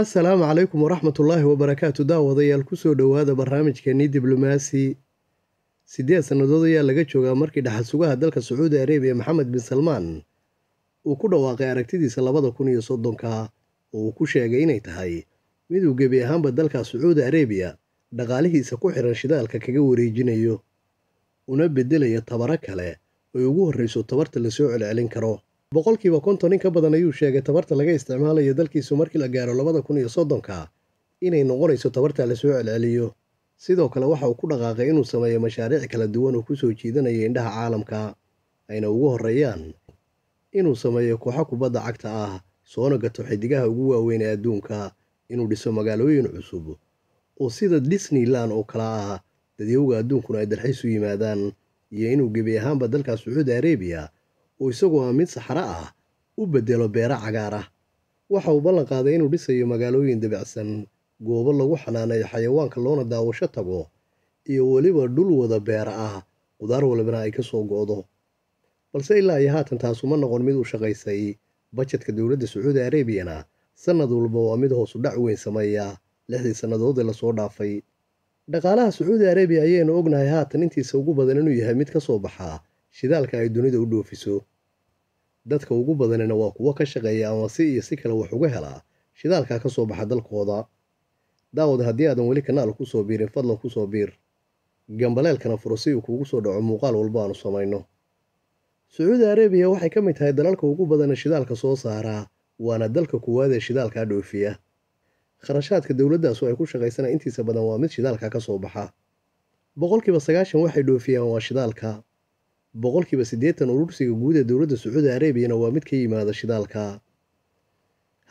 assalaamu calaykum waraxmatullaahi wabarakaatu daawadayaal kusoo dhowaada barnaamijkeennii diblomaasi siddeed sannadood ayaa laga joogaa markii dhaxalsugaha dalka sacuudi arabiya maxamed bin salmaan uu ku dhawaaqay aragtidiisa labada kun iyo soddonka oo uu ku sheegay inay tahay mid uu gebi ahaanba dalka sacuudi arabiya dhaqaalihiisa ku xiran shidaalka kaga wareejinayo una beddelayo tabaro kale ay ugu horrayso tabarta lasoo celcelin karo boqolkiiba konton in ka badan ayuu sheegay tabarta laga isticmaalayo dalkiisu markii la gaaro labada kun iyo soddonka inay noqonayso tabarta la soo celceliyo sidoo kale waxa uu ku dhaqaaqay inuu sameeyo mashaariic kala duwan oo ku soo jiidanayo indhaha caalamka ayna ugu horreeyaan inuu sameeyo kooxo kubadda cagta ah soona gato xidigaha ugu waaweyn ee adduunka inuu dhiso magaalooyin cusub oo sida disneyland oo kale ah dadyowga adduunkuna ay dalxiis u yimaadaan iyo inuu gebi ahaanba dalka sacuudi arabiya uu isagu ah mid saxro ah u beddelo beero cagaar ah waxa uu ballan qaaday inuu dhisayo magaalooyin dabacsan goobo lagu xanaaneeyo xayawaanka loona daawasho tago iyo weliba dhul wada beera ah qudaar walbana ay ka soo go'do balse ilaa iyo haatan taasuma noqon mid uu shaqaysay bajetka dowladda sacuudi arabiyana sannad walba waa mid hoosu dhac weyn sameeya lixdii sannadood ee lasoo dhaafay dhaqaalaha sacuudi arabiya ayaanu ognahay haatan intiisa ugu badan inuu yahay mid ka soo baxaa shidaalka ay dunida u dhoofiso dadka ugu badanina waa kuwo ka shaqeeya ama si iyo si kale wax uga helaa shidaalkaa ka soo baxa dalkooda daawad haddii aadan weli kanaal ku soo biirin fadlan ku soo biir gambaleelkana furasi si uu kuugu soo dhaco muuqaal walba aanu samayno sacuudi arabiya waxay ka mid tahay dalalka ugu badana shidaalka soo saaraa waana dalka koowaad ee shidaalkaa dhoofiya kharashaadka dowladdaas oo ay ku shaqaysana intiisa badan waa mid shidaalka ka soo baxa boqolkiiba sagaashan waxay dhoofiyaan waa shidaalka boqolkiiba siddeetan urursiga guud ee dowladda sacuudi arabiyana waa mid ka yimaada shidaalka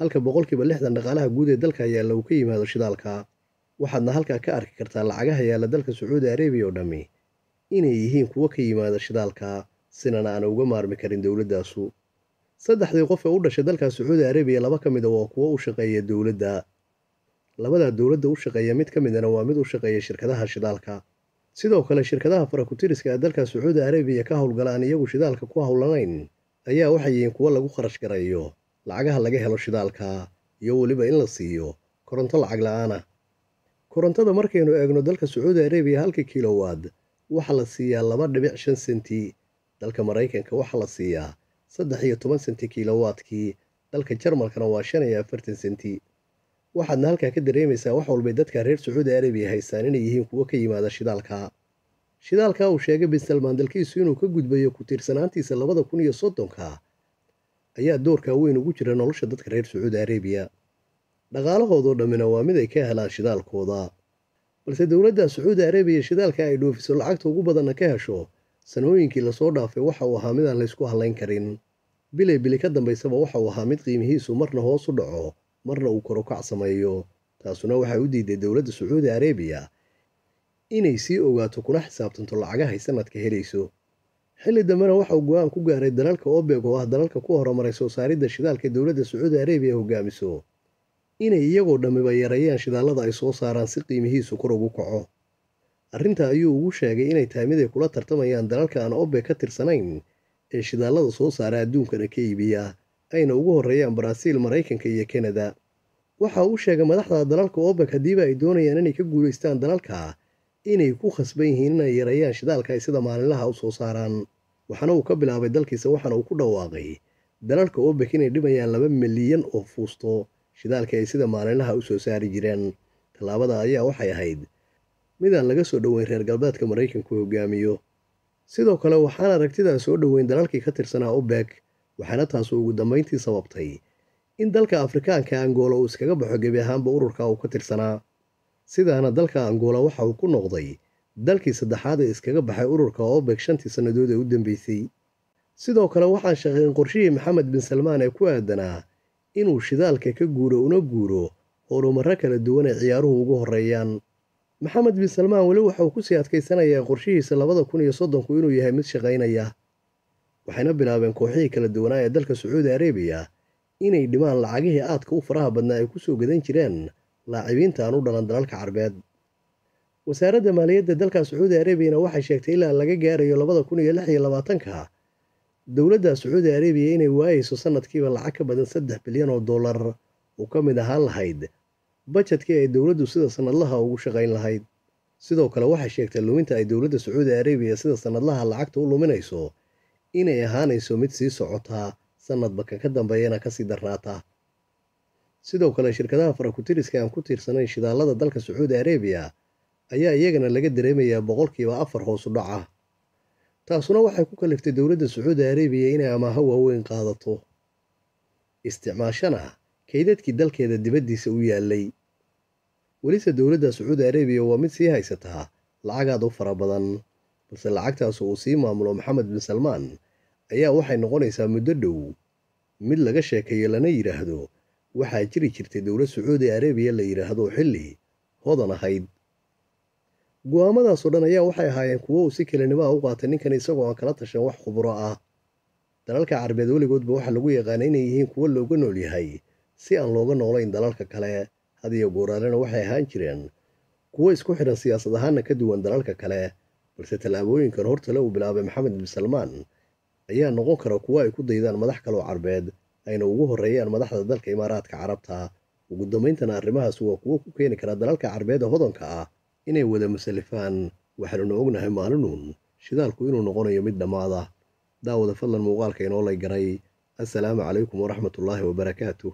halka boqolkiiba lixdan dhaqaalaha guud ee dalka yaalla uu ka yimaado shidaalka waxaadna halkaa ka arki kartaa lacagaha yaalla dalka sacuudi arabiya oo dhammi inay yihiin kuwo ka yimaada shidaalka sinana aana uga maarmi karin dowladdaasu saddexdii qof ee u dhashay dalka sacuudi arabiya laba ka mida ah waa kuwo u shaqeeya dowladda labadaa dowladda u shaqeeya mid ka midana waa mid u shaqeeya shirkadaha shidaalka sidoo kale shirkadaha farakutiriska ee dalka sacuudi arabiya ka howlgala aan iyagu shidaalka ku howlanayn ayaa waxay yihiin kuwo lagu kharash gareeyo lacagaha laga helo shidaalka iyo weliba in la siiyo koronto lacag la-aana korontada markaynu eegno dalka sacuudi arabiya halka kilowaad waxaa la siiyaa laba dhibic shan senti dalka maraykanka waxaa la siiyaa saddex iyo toban senti kilowaadkii dalka jarmalkana waa shan iyo afartan senti waxaadna halkaa ka dareemaysaa wax walbay dadka reer sacuudi arabiya haystaan inay yihiin kuwo ka yimaada shidaalka shidaalka uu sheegay bin salmaan dalkiisu inuu ka gudbayo ku tiirsanaantiisa labada kun iyo soddonka ayaa doorka weyn ugu jira nolosha dadka reer sacuudi arabiya dhaqaalahoodoo dhammina waa mid ay ka helaan shidaalkooda balse dowladda sacuudi arabiya shidaalka ay dhoofiso lacagta ugu badanna ka hesho sanooyinkii lasoo dhaafay waxa uu ahaa mid aan laysku hallayn karin bilay bili ka dambaysaba waxa uu ahaa mid qiimihiisu marna hoos u dhaco marna uu korokac sameeyo taasuna waxay u diiday dowladda sacuudi arabiya inay sii ogaato kuna xisaabtanto lacagahay sanadka helayso xilli dambena waxau go-aan ku gaaray dalalka obeg oo ah dalalka ku horumaray soo saaridda shidaalka dowladda sacuudi areebiya hogaamiso inay iyagoo dhammiba yareeyaan shidaalada ay soo saaraan si qiimihiisu kor ugu kaco arrintaa ayuu ugu sheegay inay tahay mid kula tartamayaan dalalka aan obeg ka tirsanayn ee shidaalada soo saara adduunkana ka iibiya ayna ugu horreeyaan baraaziil maraykanka iyo kanada waxa uu sheegay madaxda dalalka obek haddiiba ay doonayaan inay ka guulaystaan dalalka inay ku khasban yihiin inay yareeyaan shidaalka ay sida maalinlaha u soo saaraan waxaana uu ka bilaabay dalkiisa waxaana uu ku dhawaaqay dalalka obek inay dhibayaan laba milyan oo fuusto shidaalka ay sida maalinlaha u soo saari jireen tallaabada ayaa waxay ahayd midaan laga soo dhoweyn reer galbeedka maraykanku hogaamiyo sidoo kale waxaana aragtidan soo dhoweyn dalalkii ka tirsanaa obek waxaana taasu ugu dambayntii sababtay in dalka afrikaanka angoola uu iskaga baxo gebi ahaanba ururka uu ka tirsanaa sidaana dalka angoola waxa uu ku noqday dalkii saddexaad ee iskaga baxay ururka oo obeg shantii sannadood ee u dambeysay sidoo kale waxaan shaqayn qorshihii maxamed bin salmaan ee ku aadanaa inuu shidaalka ka guuro una guuro horumarro kala duwan ay ciyaaruhu ugu horreeyaan maxamed bin salmaan weli waxauu sii adkaysanayaa qorshihiisa labada kun iyo soddonku inuu yahay mid shaqaynaya waxayna bilaabeen kooxihii kala duwanaa ee dalka sacuudi arabiya inay dhimaan lacagihii aadka u faraha badnaa ay ku soo gadan jireen laacibiinta aan u dhalan dalalka carbeed wasaaradda maaliyadda dalka sacuudi arabiyana waxay sheegtay ilaa laga gaarayo labada kun iyo lix iyo labaatanka dowladda sacuudi arebiya inay waayeyso sanadkiiba lacag ka badan saddex bilyan oo dollar oo ka mid ahaan lahayd bajadkii ay dowladdu sida sanadlaha ugu shaqayn lahayd sidoo kale waxay sheegtay luminta ay dowladda sacuudi arabiya sida sanadlaha lacagta u luminayso inay ahaanayso mid sii socotaa sannadba kan ka dambeeyana kasii darnaataa sidoo kale shirkadaha farakutiriska aan ku tiirsanayn shidaalada dalka sacuudi arebiya ayaa iyagana laga dareemayaa boqolkiiba afar hoosu dhaca taasuna waxay ku kaliftay dowladda sacuudi arebiya inay amaaho waaweyn qaadato isticmaashana kaydadkii dalkeeda dibaddiisa u yaallay welise dowladda sacuudi arabiya waa mid sii haysataa lacagaad u fara badan balse lacagtaas uu sii maamulo maxamed bin salmaan ayaa waxay noqonaysaa muddo dhow mid laga sheekeeyo lana yidhaahdo waxaa jiri jirtay dowlad sacuudi arabiya la yidhaahdo xilli hodan ahayd go-aamadaasoo dhan ayaa waxay ahaayeen kuwo uu si kelinimaa ah u qaatay ninkan isagoo aan kala tashan wax khubro ah dalalka carabeed weligoodba waxaa lagu yaqaana inay yihiin kuwo looga nool yahay si aan looga noolayn dalalka kale hadiyo gooraalena waxay ahaan jireen kuwo isku xidhan siyaasad ahaanna ka duwan dalalka kale balse tallaabooyinkan hortale uu bilaabay maxamed bin salmaan ayaa noqon kara kuwo ay ku daydaan madax kale oo carbeed ayna ugu horreeyaan madaxda dalka imaaraadka carabta ugu dambayntana arrimahaas waa kuwo ku keeni kara dalalka carbeed ee hodanka ah inay wada masalifaan waxaanuna ognahay maalinuun shidaalku inuu noqonayo mid dhammaada ah. daawada fadlan muuqaalka inoo lay garay assalaamu calaykum waraxmatullaahi wabarakaatu